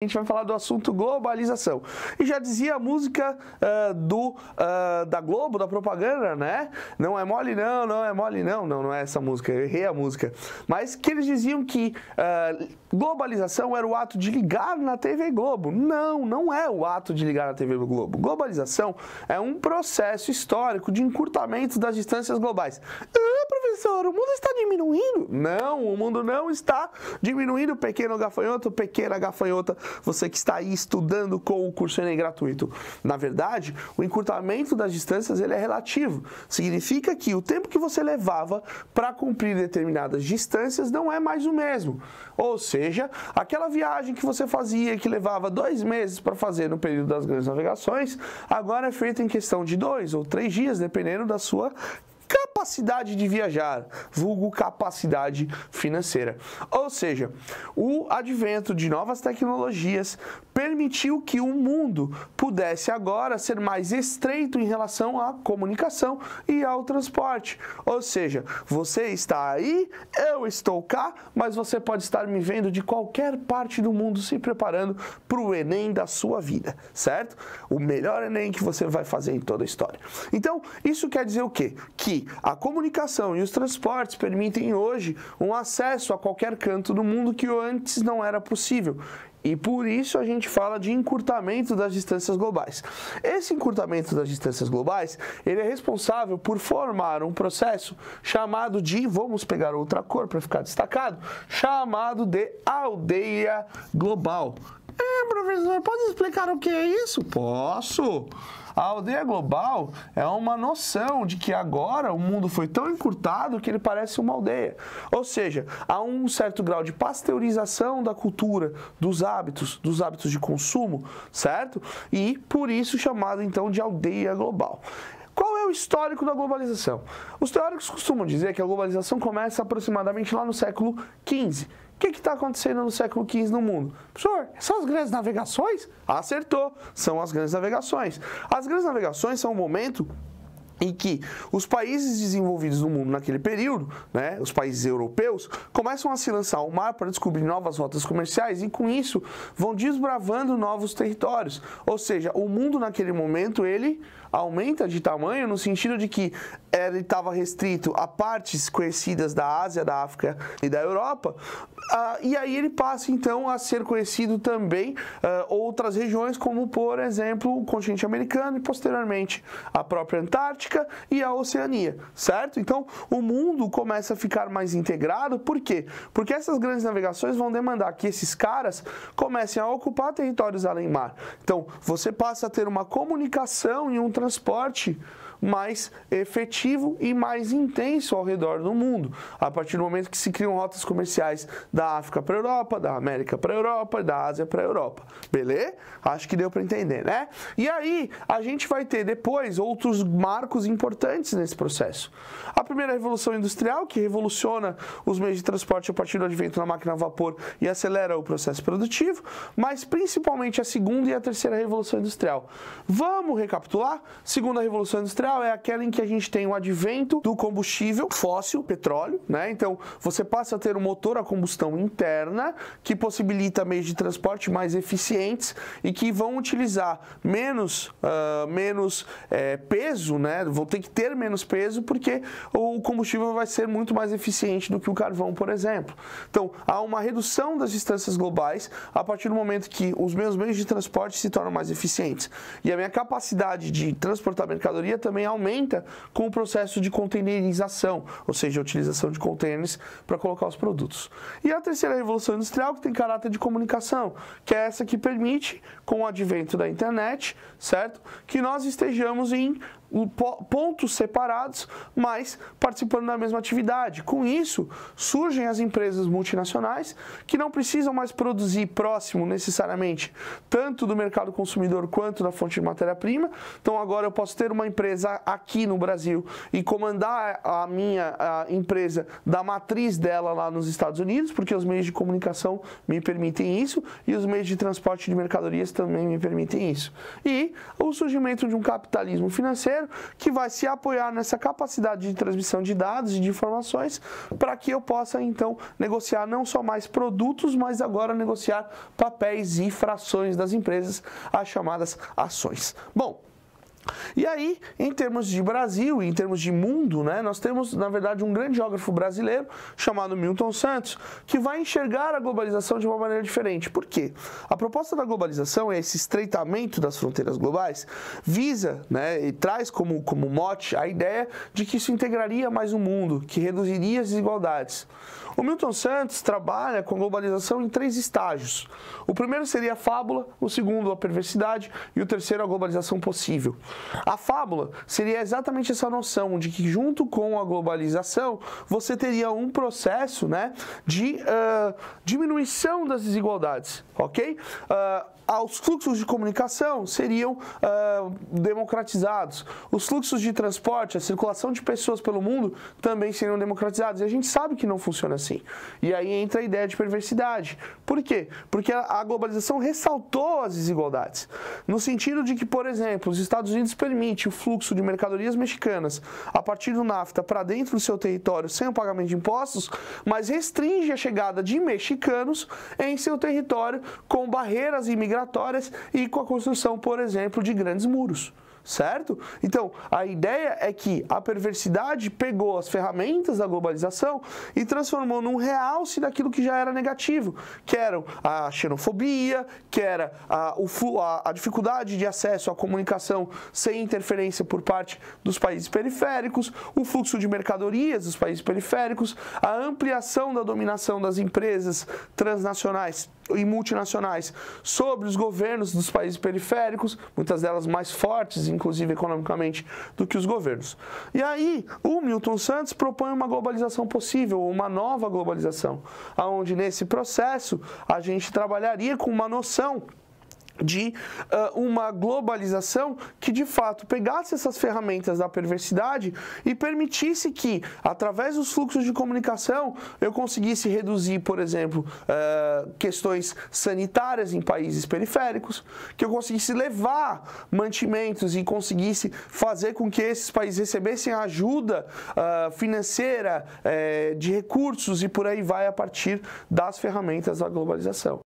A gente vai falar do assunto globalização. E já dizia a música uh, do, uh, da Globo, da propaganda, né? Não é mole não, não é mole não. Não, não é essa música, eu errei a música. Mas que eles diziam que uh, globalização era o ato de ligar na TV Globo. Não, não é o ato de ligar na TV Globo. Globalização é um processo histórico de encurtamento das distâncias globais. Ah, professor, o mundo está diminuindo? Não, o mundo não está diminuindo. Pequeno gafanhoto, pequena gafanhota você que está aí estudando com o curso Enem gratuito. Na verdade, o encurtamento das distâncias ele é relativo. Significa que o tempo que você levava para cumprir determinadas distâncias não é mais o mesmo. Ou seja, aquela viagem que você fazia que levava dois meses para fazer no período das grandes navegações, agora é feita em questão de dois ou três dias, dependendo da sua capacidade capacidade de viajar, vulgo capacidade financeira. Ou seja, o advento de novas tecnologias permitiu que o mundo pudesse agora ser mais estreito em relação à comunicação e ao transporte. Ou seja, você está aí, eu estou cá, mas você pode estar me vendo de qualquer parte do mundo se preparando para o Enem da sua vida, certo? O melhor Enem que você vai fazer em toda a história. Então, isso quer dizer o quê? Que a comunicação e os transportes permitem hoje um acesso a qualquer canto do mundo que antes não era possível. E por isso a gente fala de encurtamento das distâncias globais. Esse encurtamento das distâncias globais, ele é responsável por formar um processo chamado de, vamos pegar outra cor para ficar destacado, chamado de aldeia global. É, professor, pode explicar o que é isso? Posso. A aldeia global é uma noção de que agora o mundo foi tão encurtado que ele parece uma aldeia. Ou seja, há um certo grau de pasteurização da cultura, dos hábitos, dos hábitos de consumo, certo? E por isso chamado então de aldeia global. Qual é o histórico da globalização? Os teóricos costumam dizer que a globalização começa aproximadamente lá no século XV o que está acontecendo no século XV no mundo? Professor, é são as grandes navegações? Acertou, são as grandes navegações. As grandes navegações são o momento em que os países desenvolvidos no mundo naquele período, né, os países europeus, começam a se lançar ao mar para descobrir novas rotas comerciais e com isso vão desbravando novos territórios. Ou seja, o mundo naquele momento ele aumenta de tamanho no sentido de que ele estava restrito a partes conhecidas da Ásia, da África e da Europa, uh, e aí ele passa então a ser conhecido também uh, outras regiões, como por exemplo o continente americano e posteriormente a própria Antártica e a Oceania, certo? Então o mundo começa a ficar mais integrado, por quê? Porque essas grandes navegações vão demandar que esses caras comecem a ocupar territórios além mar. Então você passa a ter uma comunicação e um transporte mais efetivo e mais intenso ao redor do mundo. A partir do momento que se criam rotas comerciais da África para a Europa, da América para a Europa e da Ásia para a Europa. Beleza? Acho que deu para entender, né? E aí, a gente vai ter depois outros marcos importantes nesse processo. A primeira revolução industrial, que revoluciona os meios de transporte a partir do advento da máquina a vapor e acelera o processo produtivo, mas principalmente a segunda e a terceira revolução industrial. Vamos recapitular? Segunda revolução industrial é aquela em que a gente tem o advento do combustível fóssil, petróleo, né? Então você passa a ter um motor a combustão interna que possibilita meios de transporte mais eficientes e que vão utilizar menos, uh, menos é, peso, né? Vão ter que ter menos peso porque o combustível vai ser muito mais eficiente do que o carvão, por exemplo. Então há uma redução das distâncias globais a partir do momento que os meus meios de transporte se tornam mais eficientes e a minha capacidade de transportar mercadoria também aumenta com o processo de containerização, ou seja, a utilização de containers para colocar os produtos. E a terceira revolução industrial, que tem caráter de comunicação, que é essa que permite, com o advento da internet, certo, que nós estejamos em pontos separados, mas participando da mesma atividade. Com isso, surgem as empresas multinacionais que não precisam mais produzir próximo necessariamente tanto do mercado consumidor quanto da fonte de matéria-prima. Então agora eu posso ter uma empresa aqui no Brasil e comandar a minha a empresa da matriz dela lá nos Estados Unidos, porque os meios de comunicação me permitem isso e os meios de transporte de mercadorias também me permitem isso. E o surgimento de um capitalismo financeiro terceiro que vai se apoiar nessa capacidade de transmissão de dados e de informações para que eu possa então negociar não só mais produtos, mas agora negociar papéis e frações das empresas, as chamadas ações. Bom, e aí, em termos de Brasil, em termos de mundo, né, nós temos, na verdade, um grande geógrafo brasileiro chamado Milton Santos, que vai enxergar a globalização de uma maneira diferente. Por quê? A proposta da globalização, esse estreitamento das fronteiras globais, visa né, e traz como, como mote a ideia de que isso integraria mais o mundo, que reduziria as desigualdades. O Milton Santos trabalha com globalização em três estágios. O primeiro seria a fábula, o segundo a perversidade e o terceiro a globalização possível. A fábula seria exatamente essa noção de que junto com a globalização você teria um processo né, de uh, diminuição das desigualdades, ok? Uh, os fluxos de comunicação seriam uh, democratizados. Os fluxos de transporte, a circulação de pessoas pelo mundo também seriam democratizados. E a gente sabe que não funciona assim. E aí entra a ideia de perversidade. Por quê? Porque a globalização ressaltou as desigualdades. No sentido de que, por exemplo, os Estados Unidos permite o fluxo de mercadorias mexicanas a partir do NAFTA para dentro do seu território sem o pagamento de impostos, mas restringe a chegada de mexicanos em seu território com barreiras imigratórias migratórias e com a construção, por exemplo, de grandes muros certo? Então, a ideia é que a perversidade pegou as ferramentas da globalização e transformou num realce daquilo que já era negativo, que era a xenofobia, que era a, a, a dificuldade de acesso à comunicação sem interferência por parte dos países periféricos, o fluxo de mercadorias dos países periféricos, a ampliação da dominação das empresas transnacionais e multinacionais, sobre os governos dos países periféricos, muitas delas mais fortes, inclusive economicamente, do que os governos. E aí, o Milton Santos propõe uma globalização possível, uma nova globalização, aonde nesse processo a gente trabalharia com uma noção de uh, uma globalização que de fato pegasse essas ferramentas da perversidade e permitisse que, através dos fluxos de comunicação, eu conseguisse reduzir, por exemplo, uh, questões sanitárias em países periféricos, que eu conseguisse levar mantimentos e conseguisse fazer com que esses países recebessem ajuda uh, financeira, eh, de recursos e por aí vai a partir das ferramentas da globalização.